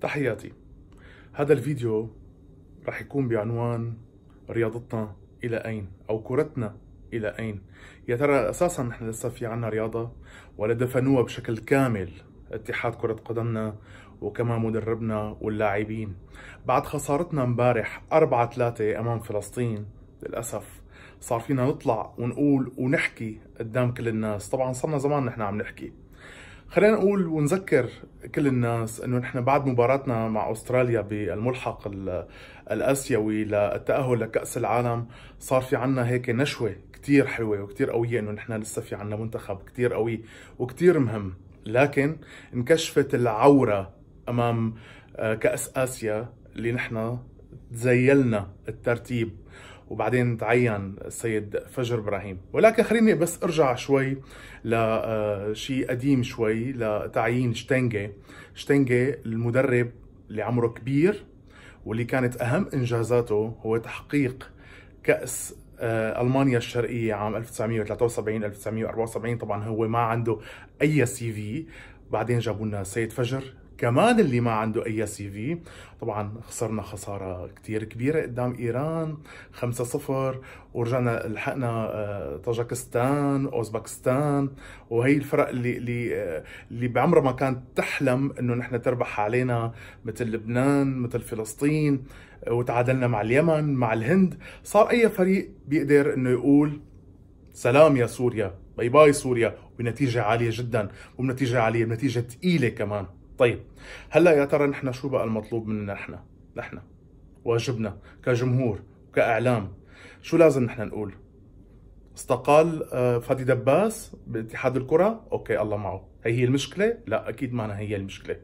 تحياتي هذا الفيديو رح يكون بعنوان رياضتنا إلى أين أو كرتنا إلى أين يا ترى أساسا نحن لسه في عنا رياضة ولا دفنوها بشكل كامل اتحاد كرة قدمنا وكمان مدربنا واللاعبين بعد خسارتنا امبارح 4 3 أمام فلسطين للأسف صار فينا نطلع ونقول ونحكي قدام كل الناس طبعا صرنا زمان نحن عم نحكي خلينا نقول ونذكر كل الناس انه نحن بعد مباراتنا مع استراليا بالملحق الاسيوي للتاهل لكاس العالم صار في عنا هيك نشوه كثير حلوه وكثير قويه انه نحن لسه في عنا منتخب كثير قوي وكثير مهم لكن انكشفت العوره امام آه، كاس اسيا اللي نحن تزيلنا الترتيب وبعدين تعين السيد فجر ابراهيم ولكن خليني بس ارجع شوي لشيء آه، قديم شوي لتعيين شتنجي شتنجي المدرب اللي عمره كبير واللي كانت اهم انجازاته هو تحقيق كاس آه، المانيا الشرقيه عام 1973 1974 طبعا هو ما عنده اي سي في بعدين جابوا لنا السيد فجر كمان اللي ما عنده اي سي في طبعا خسرنا خساره كثير كبيره قدام ايران 5-0 ورجعنا لحقنا آه، طاجكستان اوزبكستان وهي الفرق اللي اللي آه، اللي بعمرها ما كانت تحلم انه نحن تربح علينا مثل لبنان مثل فلسطين وتعادلنا مع اليمن مع الهند صار اي فريق بيقدر انه يقول سلام يا سوريا باي باي سوريا بنتيجه عاليه جدا وبنتيجه عاليه بنتيجه ثقيله كمان طيب هلا يا ترى نحن شو بقى المطلوب مننا نحن نحن واجبنا كجمهور كاعلام شو لازم نحن نقول استقال آه، فادي دباس باتحاد الكرة اوكي الله معه هي هي المشكلة لا اكيد ما أنا هي المشكلة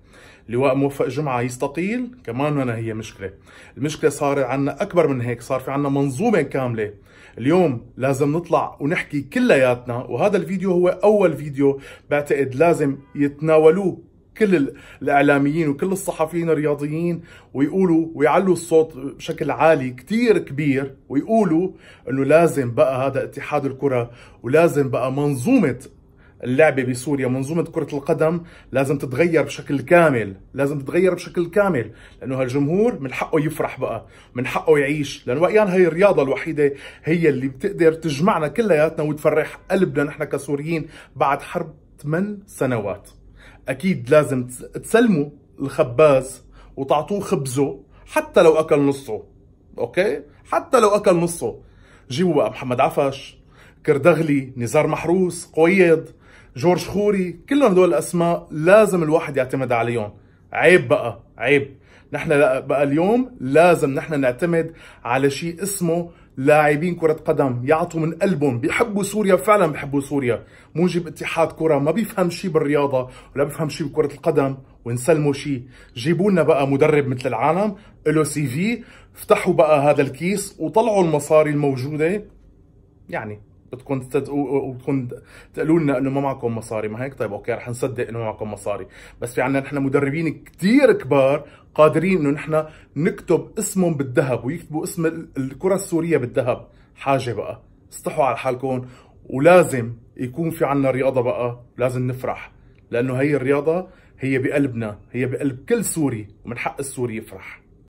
لواء موفق جمعة يستقيل كمان ما هي مشكلة المشكلة صار عنا اكبر من هيك صار في عنا منظومة كاملة اليوم لازم نطلع ونحكي كلياتنا وهذا الفيديو هو اول فيديو بعتقد لازم يتناولوه كل الاعلاميين وكل الصحفيين الرياضيين ويقولوا ويعلوا الصوت بشكل عالي كثير كبير ويقولوا انه لازم بقى هذا اتحاد الكره ولازم بقى منظومه اللعبه بسوريا منظومه كره القدم لازم تتغير بشكل كامل لازم تتغير بشكل كامل لانه هالجمهور من حقه يفرح بقى من حقه يعيش لانه وقيان هي الرياضه الوحيده هي اللي بتقدر تجمعنا كلياتنا وتفرح قلبنا نحن كسوريين بعد حرب 8 سنوات اكيد لازم تسلموا الخباز وتعطوه خبزه حتى لو اكل نصه اوكي حتى لو اكل نصه جيبوا بقى محمد عفش كردغلي نزار محروس قويض جورج خوري كلهم هدول الاسماء لازم الواحد يعتمد عليهم عيب بقى عيب نحن بقى اليوم لازم نحن نعتمد على شيء اسمه لاعبين كرة قدم يعطوا من قلبهم بيحبوا سوريا فعلا بيحبوا سوريا موجب اتحاد كرة ما بيفهم شيء بالرياضة ولا بيفهم شيء بكرة القدم ونسلموا شيء جيبوا لنا بقى مدرب مثل العالم له سي في افتحوا بقى هذا الكيس وطلعوا المصاري الموجودة يعني بتكون وبتكون تقولوا لنا انه ما معكم مصاري ما هيك طيب اوكي رح نصدق انه ما معكم مصاري بس في عندنا نحن مدربين كثير كبار قادرين انه نحن نكتب اسمهم بالذهب ويكتبوا اسم الكره السوريه بالذهب حاجه بقى استحوا على حالكم ولازم يكون في عندنا رياضه بقى لازم نفرح لانه هي الرياضه هي بقلبنا هي بقلب كل سوري ومن حق السوري يفرح